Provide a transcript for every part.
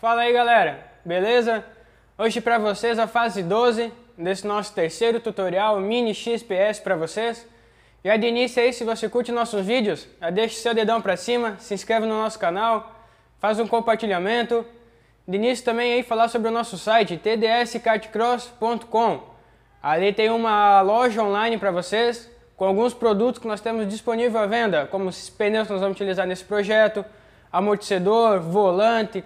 Fala aí galera, beleza? Hoje para vocês a fase 12 desse nosso terceiro tutorial mini XPS para vocês. E de início aí, se você curte nossos vídeos, já deixa seu dedão para cima, se inscreve no nosso canal, faz um compartilhamento. De início também aí falar sobre o nosso site tdskartcross.com. Ali tem uma loja online para vocês, com alguns produtos que nós temos disponível à venda, como esses pneus que nós vamos utilizar nesse projeto, amortecedor, volante,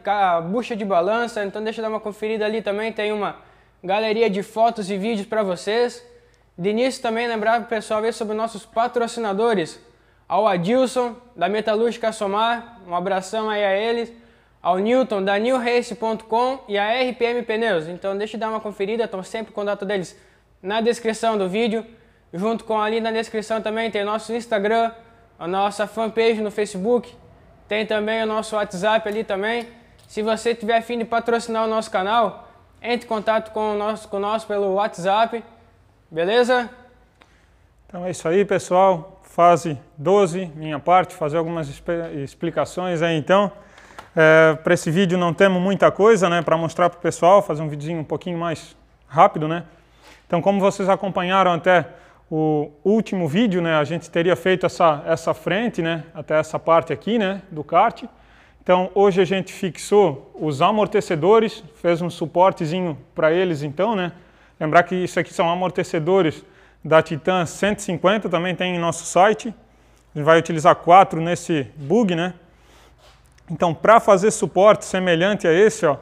bucha de balança. Então deixa eu dar uma conferida ali também, tem uma galeria de fotos e vídeos para vocês. De início também lembrar o pessoal ver sobre nossos patrocinadores. Ao Adilson, da Metalúrgica Somar, um abração aí a eles. Ao Newton, da NewRace.com e a RPM Pneus. Então deixa eu dar uma conferida, estão sempre o contato deles na descrição do vídeo. Junto com ali na descrição também tem nosso Instagram, a nossa fanpage no Facebook, tem também o nosso WhatsApp ali também. Se você tiver fim de patrocinar o nosso canal, entre em contato com o nosso, com nós pelo WhatsApp, beleza? Então é isso aí, pessoal. Fase 12, minha parte, fazer algumas explicações aí então. É, para esse vídeo não temos muita coisa, né, para mostrar para o pessoal, fazer um videozinho um pouquinho mais rápido, né? Então como vocês acompanharam até o último vídeo, né, a gente teria feito essa, essa frente, né, até essa parte aqui, né, do kart. Então, hoje a gente fixou os amortecedores, fez um suportezinho para eles então, né. Lembrar que isso aqui são amortecedores da Titan 150, também tem em nosso site. A gente vai utilizar quatro nesse bug, né. Então, para fazer suporte semelhante a esse, ó,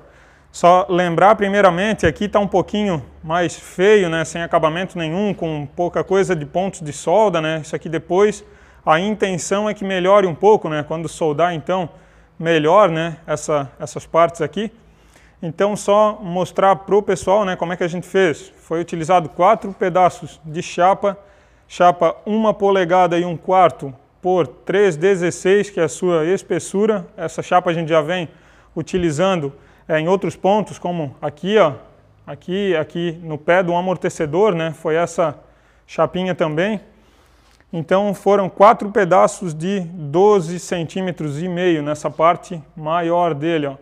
só lembrar primeiramente, aqui está um pouquinho mais feio, né, sem acabamento nenhum, com pouca coisa de pontos de solda, né, isso aqui depois a intenção é que melhore um pouco, né, quando soldar então melhor, né, essa, essas partes aqui. Então só mostrar para o pessoal, né, como é que a gente fez. Foi utilizado quatro pedaços de chapa, chapa uma polegada e um quarto por 3,16, que é a sua espessura. Essa chapa a gente já vem utilizando é, em outros pontos, como aqui, ó, aqui, aqui no pé do amortecedor, né, foi essa chapinha também. Então foram quatro pedaços de 12 centímetros e meio nessa parte maior dele, ó.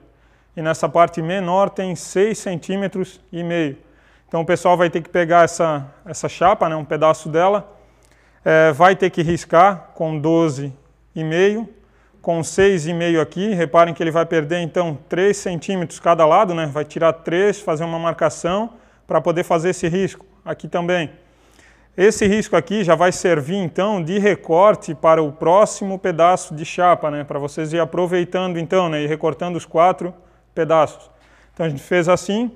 E nessa parte menor tem 6 centímetros e meio. Então o pessoal vai ter que pegar essa, essa chapa, né, um pedaço dela, é, vai ter que riscar com 12 e meio com 6,5 aqui, reparem que ele vai perder então 3 centímetros cada lado, né? vai tirar 3, fazer uma marcação para poder fazer esse risco aqui também. Esse risco aqui já vai servir então de recorte para o próximo pedaço de chapa, né? para vocês ir aproveitando então né? e recortando os quatro pedaços. Então a gente fez assim,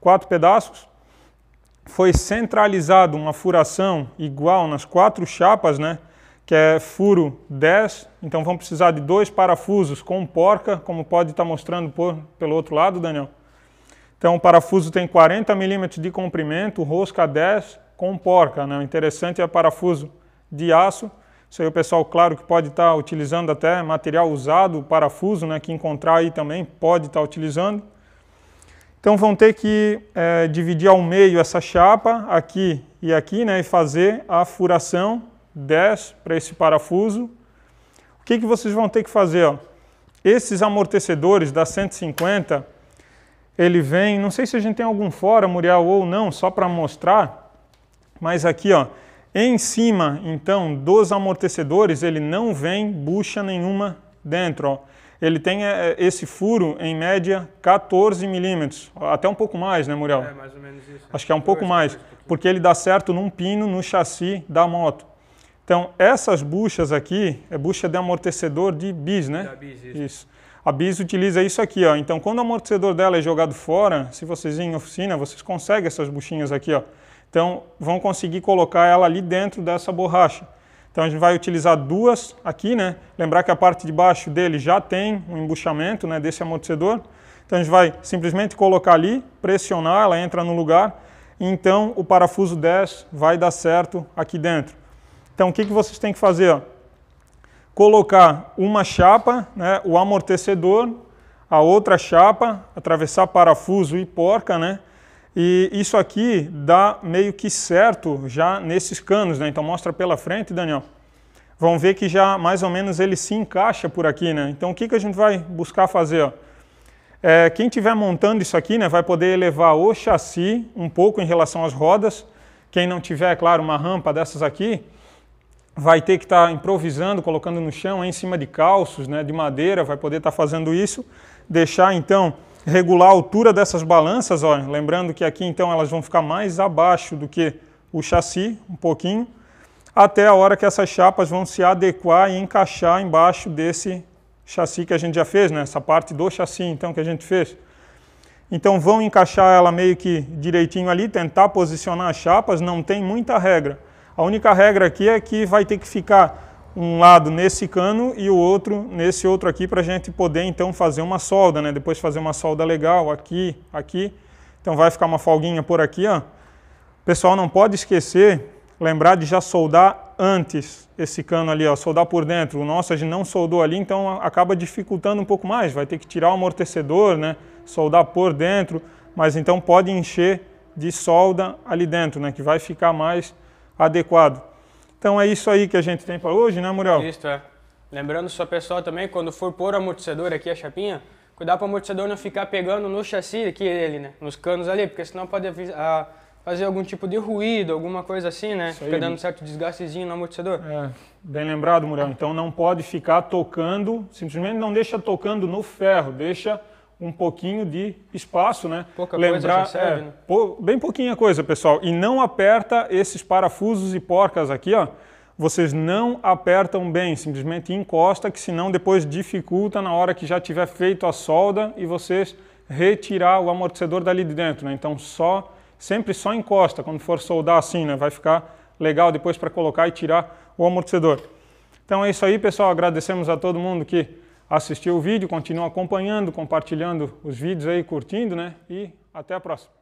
quatro pedaços, foi centralizado uma furação igual nas quatro chapas, né? que é furo 10, então vão precisar de dois parafusos com porca, como pode estar tá mostrando por, pelo outro lado, Daniel. Então o parafuso tem 40 milímetros de comprimento, rosca 10 com porca. Né? O interessante é parafuso de aço. Isso aí o pessoal, claro, que pode estar tá utilizando até material usado, parafuso, né, que encontrar aí também pode estar tá utilizando. Então vão ter que é, dividir ao meio essa chapa, aqui e aqui, né, e fazer a furação 10 para esse parafuso. O que, que vocês vão ter que fazer? Ó? Esses amortecedores da 150, ele vem, não sei se a gente tem algum fora, Muriel, ou não, só para mostrar, mas aqui, ó, em cima, então, dos amortecedores, ele não vem bucha nenhuma dentro, ó. Ele tem é, é, esse furo, em média, 14 milímetros, até um pouco mais, né, Muriel? É, mais ou menos isso. Acho que é um é pouco mais, porque ele dá certo num pino no chassi da moto. Então, essas buchas aqui, é bucha de amortecedor de bis, né? Da bis, isso. isso. A bis utiliza isso aqui, ó. Então, quando o amortecedor dela é jogado fora, se vocês em oficina, vocês conseguem essas buchinhas aqui, ó. Então, vão conseguir colocar ela ali dentro dessa borracha. Então, a gente vai utilizar duas aqui, né? Lembrar que a parte de baixo dele já tem um embuchamento, né, desse amortecedor. Então, a gente vai simplesmente colocar ali, pressionar, ela entra no lugar. Então, o parafuso 10 vai dar certo aqui dentro. Então, o que, que vocês têm que fazer? Colocar uma chapa, né, o amortecedor, a outra chapa, atravessar parafuso e porca, né? E isso aqui dá meio que certo já nesses canos, né? Então mostra pela frente, Daniel. Vão ver que já mais ou menos ele se encaixa por aqui, né? Então o que, que a gente vai buscar fazer? Ó? É, quem estiver montando isso aqui, né, vai poder elevar o chassi um pouco em relação às rodas. Quem não tiver, é claro, uma rampa dessas aqui, vai ter que estar tá improvisando, colocando no chão, em cima de calços, né, de madeira, vai poder estar tá fazendo isso. Deixar então regular a altura dessas balanças, ó, lembrando que aqui então elas vão ficar mais abaixo do que o chassi, um pouquinho, até a hora que essas chapas vão se adequar e encaixar embaixo desse chassi que a gente já fez, né, essa parte do chassi então que a gente fez. Então vão encaixar ela meio que direitinho ali, tentar posicionar as chapas, não tem muita regra a única regra aqui é que vai ter que ficar um lado nesse cano e o outro nesse outro aqui para a gente poder então fazer uma solda, né? Depois fazer uma solda legal aqui, aqui. Então vai ficar uma folguinha por aqui, ó. Pessoal, não pode esquecer, lembrar de já soldar antes esse cano ali, ó, soldar por dentro. O nosso a gente não soldou ali, então acaba dificultando um pouco mais. Vai ter que tirar o amortecedor, né? Soldar por dentro, mas então pode encher de solda ali dentro, né? Que vai ficar mais adequado. Então é isso aí que a gente tem para hoje, né, Muriel? Isso, é. Lembrando só, pessoal, também, quando for pôr o amortecedor aqui, a chapinha, cuidar para o amortecedor não ficar pegando no chassi aqui ele, né? Nos canos ali, porque senão pode a, fazer algum tipo de ruído, alguma coisa assim, né? Fica dando certo desgastezinho no amortecedor. É, bem lembrado, Muriel. Então não pode ficar tocando, simplesmente não deixa tocando no ferro, deixa um pouquinho de espaço, né? Pouca Lembrar, coisa serve, é, né? Bem pouquinha coisa, pessoal. E não aperta esses parafusos e porcas aqui, ó. Vocês não apertam bem, simplesmente encosta, que senão depois dificulta na hora que já tiver feito a solda e vocês retirar o amortecedor dali de dentro, né? Então só, sempre só encosta quando for soldar assim, né? Vai ficar legal depois para colocar e tirar o amortecedor. Então é isso aí, pessoal. Agradecemos a todo mundo que assistiu o vídeo, continua acompanhando, compartilhando os vídeos aí, curtindo, né? E até a próxima.